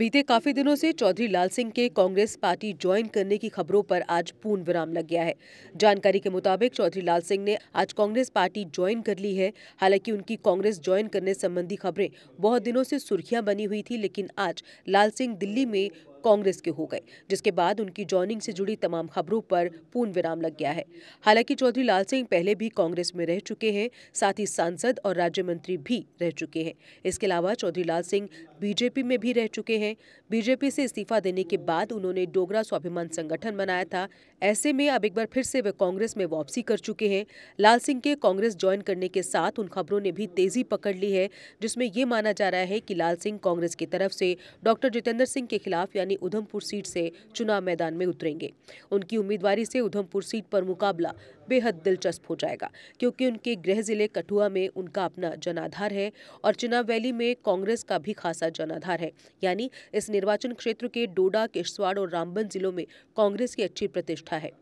बीते काफी दिनों से चौधरी लाल सिंह के कांग्रेस पार्टी ज्वाइन करने की खबरों पर आज पूर्ण विराम लग गया है जानकारी के मुताबिक चौधरी लाल सिंह ने आज कांग्रेस पार्टी ज्वाइन कर ली है हालांकि उनकी कांग्रेस ज्वाइन करने संबंधी खबरें बहुत दिनों से सुर्खियां बनी हुई थी लेकिन आज लाल सिंह दिल्ली में कांग्रेस के हो गए जिसके बाद उनकी जॉइनिंग से जुड़ी तमाम खबरों पर पूर्ण विराम लग गया है हालांकि चौधरी लाल सिंह पहले भी कांग्रेस में रह चुके हैं साथ ही सांसद और राज्य मंत्री भी रह चुके हैं इसके अलावा चौधरी लाल सिंह बीजेपी में भी रह चुके हैं बीजेपी से इस्तीफा देने के बाद उन्होंने डोगरा स्वाभिमान संगठन बनाया था ऐसे में अब एक बार फिर से वे कांग्रेस में वापसी कर चुके हैं लाल सिंह के कांग्रेस ज्वाइन करने के साथ उन खबरों ने भी तेजी पकड़ ली है जिसमें ये माना जा रहा है कि लाल सिंह कांग्रेस की तरफ से डॉक्टर जितेंद्र सिंह के खिलाफ यानी यानी उधमपुर सीट से चुनाव मैदान में उतरेंगे उनकी उम्मीदवारी से उधमपुर सीट पर मुकाबला बेहद दिलचस्प हो जाएगा क्योंकि उनके गृह जिले कठुआ में उनका अपना जनाधार है और चुनाव वैली में कांग्रेस का भी खासा जनाधार है यानी इस निर्वाचन क्षेत्र के डोडा किश्तवाड़ और रामबन जिलों में कांग्रेस की अच्छी प्रतिष्ठा है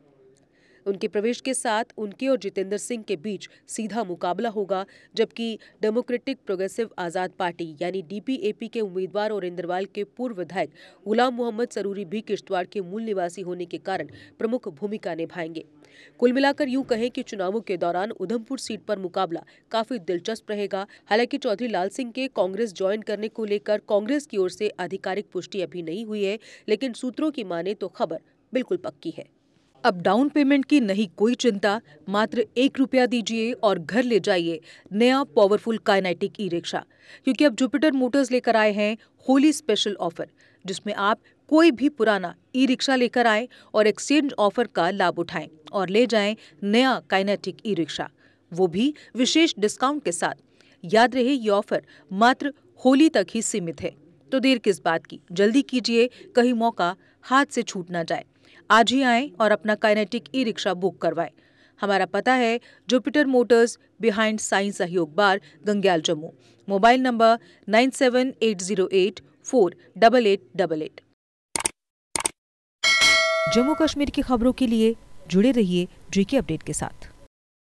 उनके प्रवेश के साथ उनके और जितेंद्र सिंह के बीच सीधा मुकाबला होगा जबकि डेमोक्रेटिक प्रोग्रेसिव आज़ाद पार्टी यानी डीपीएपी के उम्मीदवार और इंद्रवाल के पूर्व विधायक गुलाम मोहम्मद सरूरी भी किश्तवाड़ के मूल निवासी होने के कारण प्रमुख भूमिका निभाएंगे कुल मिलाकर यूं कहें कि चुनावों के दौरान उधमपुर सीट पर मुकाबला काफी दिलचस्प रहेगा हालांकि चौधरी लाल सिंह के कांग्रेस ज्वाइन करने को लेकर कांग्रेस की ओर से आधिकारिक पुष्टि अभी नहीं हुई है लेकिन सूत्रों की माने तो खबर बिल्कुल पक्की है अब डाउन पेमेंट की नहीं कोई चिंता मात्र एक रुपया दीजिए और घर ले जाइए नया पावरफुल काइनेटिक ई रिक्शा क्योंकि अब जुपिटर मोटर्स लेकर आए हैं होली स्पेशल ऑफर जिसमें आप कोई भी पुराना ई रिक्शा लेकर आए और एक्सचेंज ऑफर का लाभ उठाएं और ले जाएं नया काइनेटिक ई रिक्शा वो भी विशेष डिस्काउंट के साथ याद रहे ये ऑफर मात्र होली तक ही सीमित है तो देर किस बात की जल्दी कीजिए कहीं मौका हाथ से छूट ना जाए आज ही आएं और अपना काइनेटिक ई रिक्शा बुक करवाएं हमारा पता है जुपिटर मोटर्स बिहाइंड साइंस सहयोग बार Gangyal Jammu mobile number nine seven eight zero eight four double eight double eight Jammu Kashmir की खबरों के लिए जुड़े रहिए जी अपडेट के साथ